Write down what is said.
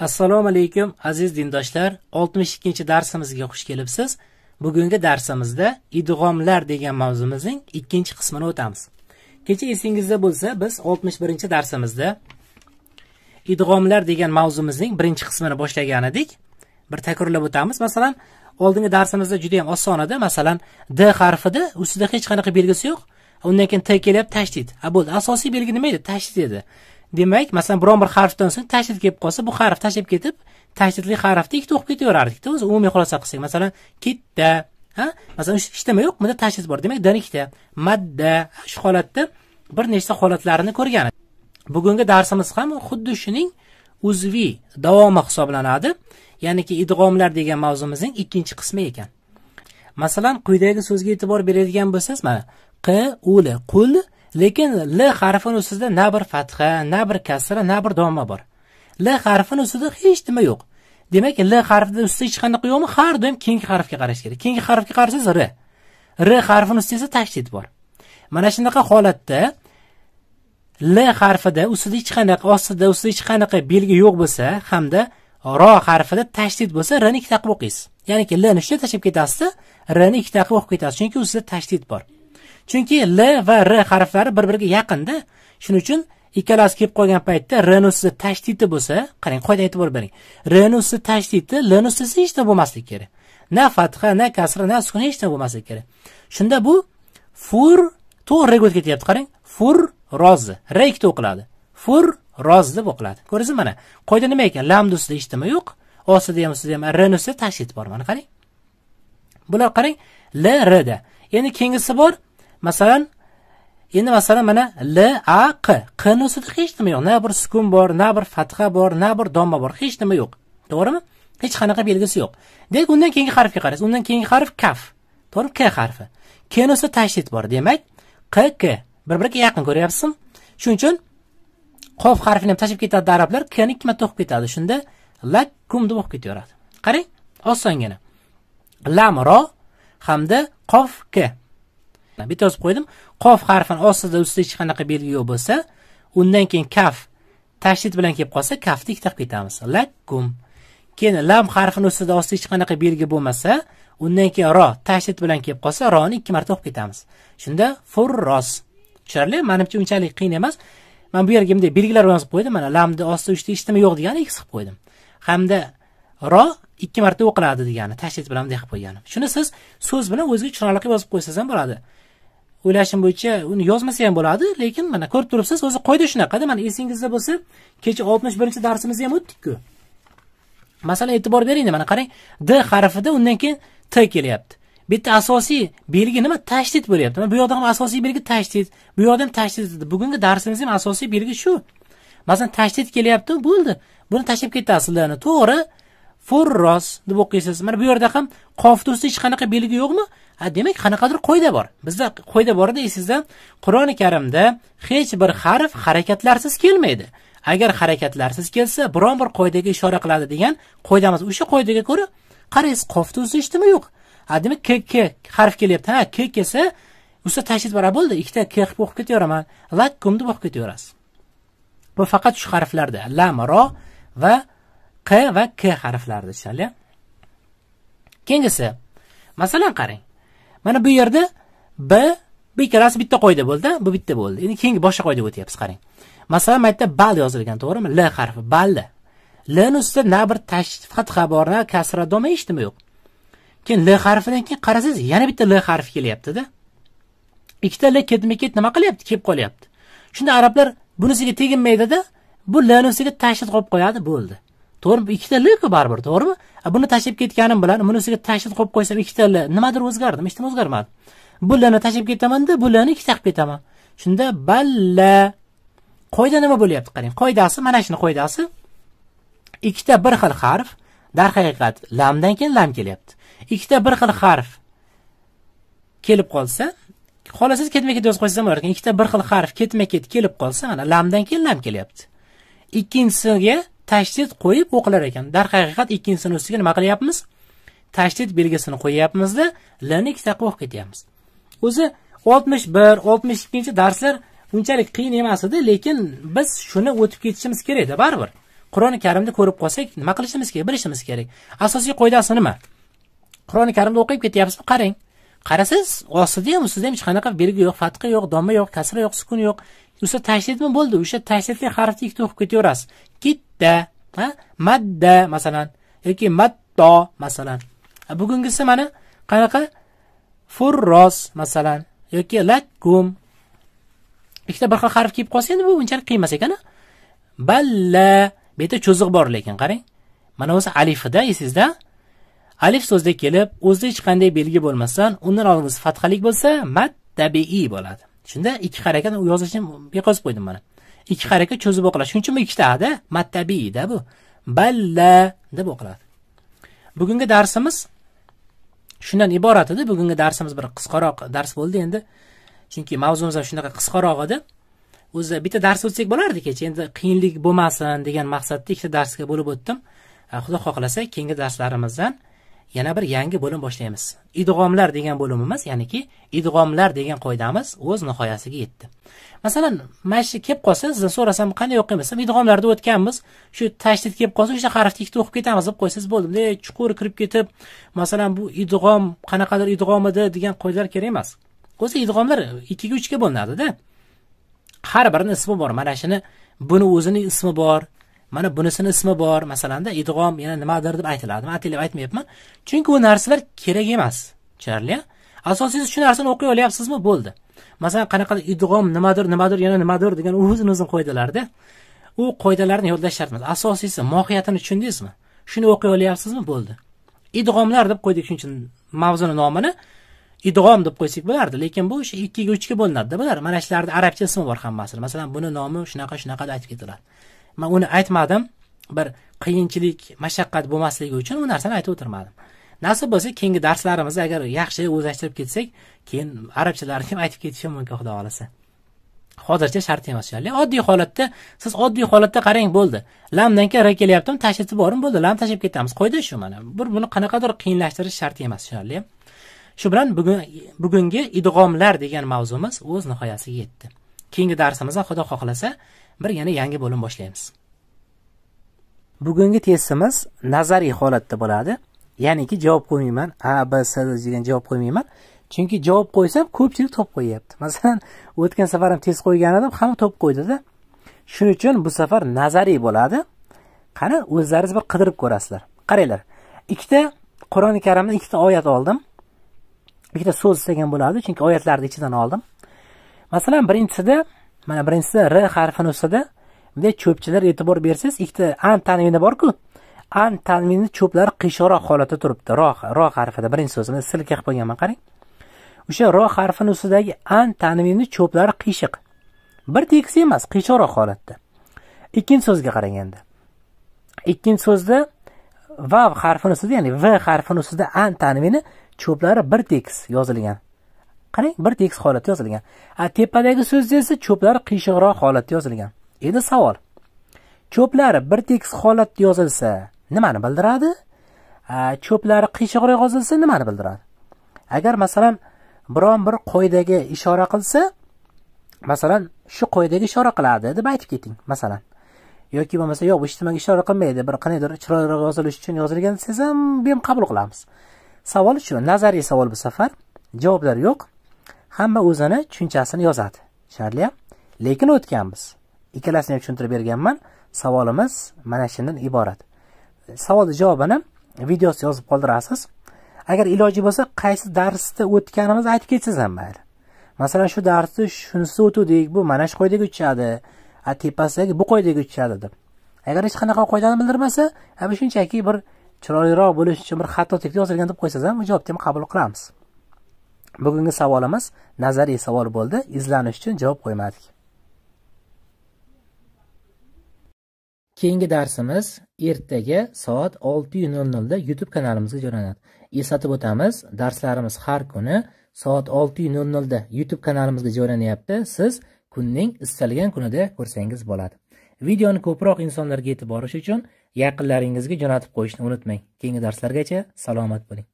assalomu alaykum aziz dindoshlar oltmish ikkinchi darsimizga xush kelibsiz bugungi darsimizda idg'omlar degan mavzumizning ikkinchi qismini o'tamiz kecha esingizda bo'lsa biz oltmish birinchi darsimizda idg'omlar degan mavzumizning birinchi qismini boshlagan edik bir takrorlab o'tamiz masalan oldingi darsimizda juda yam oson edi masalan d harfida ustida hech qanaqa belgisi yo'q undan keyin t kelyapti tashdid a bo'ldi asosiy belgi nima edi tashdid edi demak masalan biron bir harfdan so'ng tashdid kelib qolsa bu harf tashlab ketib tashdidli harfni ikkita o'qib ketaverardikda o'zi umumiy xulosa qilsak masalan kitta ha masalan ishtama yo'q bunda tashdid bor demak dan ikkita madda shu holatda bir nechta holatlarni ko'rgan bugungi darsimiz ham xuddi shuning uzviy davomi hisoblanadi ya'niki idg'omlar degan mavzumizning ikkinchi qismi ekan masalan quyidagi so'zga e'tibor beradigan bo'lsangiz mana q uli qul lekin l harfini ustida na bir fatha na bir kasra na bir domma bor l harfini ustida hech nima yo'q demak l harfini ustida hech qanaqa yo'qmi har doim keyingi harfga qarash kerak keyingi harfga qarasangiz r r harfini ustida esa tashdid bor mana shunaqa holatda l harfida ustida hech qanaqa ostida ustida hech qanaqa belgi yo'q bo'lsa hamda ro harfida tashdid bo'lsa rni ikkita qilib o'qiysiz ya'niki lni shunday tashlab ketasizda rni ikkita qilib o'qib ketasiz chunki ustida tashdid bor chunki l va r harflari bir biriga yaqinda shuning uchun ikkalasi kelib qolgan paytda rni ustida tashdidi bo'lsa qarang qoida e'tibor bering rni ustida tashdidi lni ustisi hech nima bo'lmasligi kerak na fatha na kasra na sukun hech nima bo'lmasligi kerak shunda bu fur to'g'ri rga o'tib ketyapti qarang fur rozi r ikkita o'qiladi fur rozi deb o'qiladi ko'rdingizmi mana qoida nima ekan lamni ustida hech nima yo'q ostida ham ustida ham rni ustida tashdid bor mana qarang bular qarang l rda endi keyingisi bor masalan endi masalan mana l a q qni ustida hech nima yo'q na bir sukun bor na bir fatha bor na bir domma bor hech nima yo'q to'g'rimi hech qanaqa belgisi yo'q demak undan keyingi harfga qaraysiz undan keyingi harf kaf to'g'rimi k harfi kni ustida tashdid bor demak q k bir biriga yaqin ko'ryapsizmi shuning uchun qof harfini ham tashlab ketadi arablar kni ikki marta o'qib ketadi shunda lakkum deb o'qib ketaveradi qarang osongina lam ro hamda qof k bitta yozib qo'ydim qof harfini ostida ustida hech qanaqa belgi yo'q bo'lsa undan keyin kaf tashdid bilan kelib qolsa kafni ikkita qilib ketamiz lakkum keyin lam harfini ustida ostida hech qanaqa belgi bo'lmasa undan keyin ro tashdid bilan kelib qolsa roni ikki marta o'qib ketamiz shunda furros tushunarli manimcha unchalik qiyin emas man bu yerga bunday belgilar yozib qo'ydim mana lamni ostida uchta hechnima yo'q degani x qilib qo'ydim hamda ro ikki marta o'qiladi degani tashdid bilan bunday qilib qo'yganim shuni siz so'z bilan o'ziga tushunarli qilib yozib qo'ysangiz ham bo'ladi o'ylashim bo'yicha uni yozmasa ham bo'ladi lekin mana ko'rib turibsiz o'zi qoida shunaqada mana esingizda bo'lsa kecha oltmish birinchi darsimizda ham o'tdikku masalan e'tibor beringda mana qarang d harfida undan keyin t kelyapti bitta asosiy belgi nima tashdid bo'lyapti bu yoqda ham asosiy belgi tashdid bu yoqda ham tashdid bugungi darsimiz ham asosiy belgi shu masalan tashdid kelyapti bo'ldi buni tashlab ketdi aslida to'g'ri furros deb o'qiysiz mana bu yerda ham qof do'sti hech qanaqa belgi yo'qmi ha demak qanaqadir qoida bor bizda qoida borda esingizda qur'oni karimda hech bir harf harakatlarsiz kelmaydi agar harakatlarsiz kelsa biron bir qoidaga ishora qiladi degan qoidamiz o'sha qoidaga ko'ra qaraysiz qof do'sti eshitdimi yo'q ha demak k k harf kelyapti ha k kelsa usta tashid bora bo'ldi ikkita k qilib o'qib ketaveraman lakkum deb o'qib ketaverasiz bu faqat shu harflarda la ro va q va k harflarida ishlanadi keyingisi masalan qarang mana bu yerda b bu ikkalasi bitta qoida bo'ldi bu bitta bo'ldi endi keyingi boshqa qoidaga o'tyapmiz qarang masalan mana yerda bal yozilgan to'g'rimi l harfi balli lni ustida na bir tashdid fatha bor na kasra doma hech nima yo'q keyin l harfidan keyin qarasangiz yana bitta l harfi kelyaptida ikkita l ketma ket nima qilyapti kelib qolyapti shunda arablar bunisiga teginmaydida bu lni ustiga tashdid qo'yib qo'yadi bo'ldi to'g'rimi ikkita l ku baribir to'g'rimi buni tashlab ketganim bilan bunisiga tashdid qo'yib qo'ysam ikkita l nimadir o'zgardim hech nima o'zgarmadi bu lni tashlab ketamanda bu lni ikkita qilib ketaman shunda balla qoida nima bo'lyapti qarang qoidasi mana shuni qoidasi ikkita bir xil harf darhaqiqat lamdan keyin lam kelyapti ikkita bir xil harf kelib qolsa xohlasangiz ketma ket yozib qo'ysangiz ham bo'lar ekan ikkita bir xil harf ketma ket kelib qolsa mana lamdan keyin lam kelyapti ikkinchisiga tashdid qo'yib o'qilar ekan darhaqiqat ikkinchi ustiga nima qilyapmiz tashdid belgisini qo'yyapmizda lni ikkitaqi o'qib ketyapmiz o'zi oltmish bir oltmish ikkinchi darslar unchalik qiyin emas edi lekin biz shuni o'tib ketishimiz kerakda baribir qur'oni karimni ko'rib qolsak nima qilishimiz kerak bilishimiz kerak asosiy qoidasi nima qur'oni karimni o'qib ketyapsizmi qarang qarasangiz ostida ham ustida ham hech qanaqa belgi yo'q fatqa yo'q domma yo'q kasra yo'q sukun yo'q o'sha tashdidmi bo'ldi o'sha tashdidli harfni ikkita o'qib ketaverasiz madda ha madda masalan yoki matto masalan bugungisi mana qanaqa furros masalan yoki lakkum ikkita bir xil harf kelib qolsa endi bu unchalik qiyin emas ekan balla bu yerda cho'ziq bor lekin qarang mana o'zi alifida esingizda alif so'zda kelib o'zida hech qanday belgi bo'lmasdan undan oldingisi fathalik bo'lsa maddabii bo'ladi shunda ikki harakatni yozishni beqiyosib qo'ydim mana ikki harakat cho'zib o'qiladi shuning uchun ikkitada mattabiyda bu balla deb o'qiladi bugungi darsimiz shundan iborat edi bugungi darsimiz bir qisqaroq dars bo'ldi endi chunki mavzumiz ham shunaqa qisqaroq edi o'zi bitta dars o'tsak bo'lardi kecha endi qiyinlik bo'lmasin degan maqsadda ikkita darsga bo'lib o'tdim xudo xohlasa keyingi darslarimizdan yana bir yangi bo'lim boshlaymiz idg'omlar degan bo'limimiz ya'niki idg'omlar degan qoidamiz o'z nihoyasiga yetdi masalan mana shu kelib qolsa sizdan so'rasam qanday o'qiymiz desam idg'omlarda o'tganmiz shu tashdid kelib qolsa o'sha harfni ikkita o'qib ketamiz deb qo'ysangiz bo'ldi bunday chuqur kirib ketib masalan bu idg'om qanaqadir idg'om edi degan qoidalar kerak emas o'zi idg'omlar ikkiga uchga bo'linadida har birini ismi bor mana shuni buni o'zini ismi bor mana bunisini ismi bor masalanda idg'om yana nimadir deb aytiladi atay deb aytmayapman chunki u narsalar kerak emas tushunarli asosiysi shu narsani o'qiy olyapsizmi bo'ldi masalan qanaqadir idg'om nimadir nimadir yana nimadir degan o'zini o'zini qoidalarda u qoidalarni yodlash shart emas asosiysi mohiyatini tushundingizmi shuni o'qiy olyapsizmi bo'ldi idg'omlar deb qo'ydik shuning uchun mavzuni nomini idg'om deb qo'ysak bo'lardi lekin bu o'sha ikkiga uchga bo'linadida bular mana shularni arabcha ismi bor hammasini masalan buni nomi shunaqa shunaqa deb aytib ketiladi man uni aytmadim bir qiyinchilik mashaqqat bo'lmasligi uchun u narsani aytib o'tirmadim nasib bo'lsa keyingi darslarimizni agar yaxshi o'zlashtirib ketsak keyin arabchalarni ham aytib ketishim mumkin xudo xohlasa hozircha shart emas lekin oddiy holatda siz oddiy holatda qarang bo'ldi lamdan keyin ra kelyaptimi tashlatib bormi bo'ldi lam tashlab ketamiz qo'ydi shu mana bir buni qanaqadir qiyinlashtirish shart emas tushunarli shu bilan bugun bugungi idg'omlar degan mavzumiz o'z nihoyasiga yetdi keyingi darsimizda xudo xohlasa bir yana yangi bo'lim boshlaymiz bugungi testimiz nazariy holatda bo'ladi ya'niki javob qo'ymayman a b s degan javob qo'ymayman chunki javob qo'ysam ko'pchilik topib qo'yyapti masalan o'tgan safar ham test qo'ygan edim hamma topib qo'ydida shuning uchun bu safar nazariy bo'ladi qani o'zlaringiz bir qidirib ko'rasizlar qaranglar ikkita qur'oni karimdan ikkita oyat oldim ikkita so'z istagan bo'ladi chunki oyatlarni ichidan oldim masalan birinchisida mana birinchisi r harfini ustida bunday cho'pchilar e'tibor bersangiz ikkita an tanvini borku an tanvini cho'plari qiyshoroq holatda turibdi ro ro harfida birinchi so'zini silka qilib qo'yganman qarang o'sha ro harfini ustidagi an tanvini cho'plari qiyshiq bir tekis emas qiyshoroq holatda ikkinchi so'zga qaraganda ikkinchi so'zda vav harfini ustida ya'ni v harfini ustida an tanvini cho'plari bir tekis yozilgan qarang bir tekis holatda yozilgan a tepadagi so'zda esa cho'plar qiyshiqroq holatda yozilgan endi savol cho'plar bir tekis holatda yozilsa nimani bildiradi cho'plari qiyshiqroq yozilsa nimani bildiradi agar masalan biron bir qoidaga ishora qilsa masalan shu qoidaga ishora qiladi deb aytib keting masalan yoki bo'lmasa yo'q bu hech nimaga ishora qilmaydi bir qandaydir chiroyliroq yozilish uchun yozilgan desangiz ham bu ham qabul qilamiz savol shu nazariy savol bu safar javoblar yo'q hamma o'zini tushunchasini yozadi tushunarli lekin o'tganmiz ikkalasini ham tushuntirib berganman savolimiz mana shundan iborat savolni javobini videosi yozib qoldirasiz agar iloji bo'lsa qaysi darsda o'tganimizni aytib ketsangiz ham mayli masalan shu darsni shunisida o'tuvdik bu mana shu qoidaga uchadi a tepasidagi bu qoidaga uchadi deb agar hech qanaqa qoidani bildirmasa shunchaki bir chiroyliroq bo'lish uchun bir xatto tekst yozilgan deb qo'ysangiz ham bu javobni ham qabul qilamiz bugungi savolimiz nazariy savol bo'ldi izlanish uchun javob qo'ymadik keyingi darsimiz ertaga soat olti nol nolda youtube kanalimizga joylanadi eslatib o'tamiz darslarimiz har kuni soat olti nol nolda youtube kanalimizga joylanyapti siz kunning istalgan kunida ko'rsangiz bo'ladi videoni ko'proq insonlarga yetib borish uchun yaqinlaringizga jo'natib qo'yishni unutmang keyingi darslargacha salomat bo'ling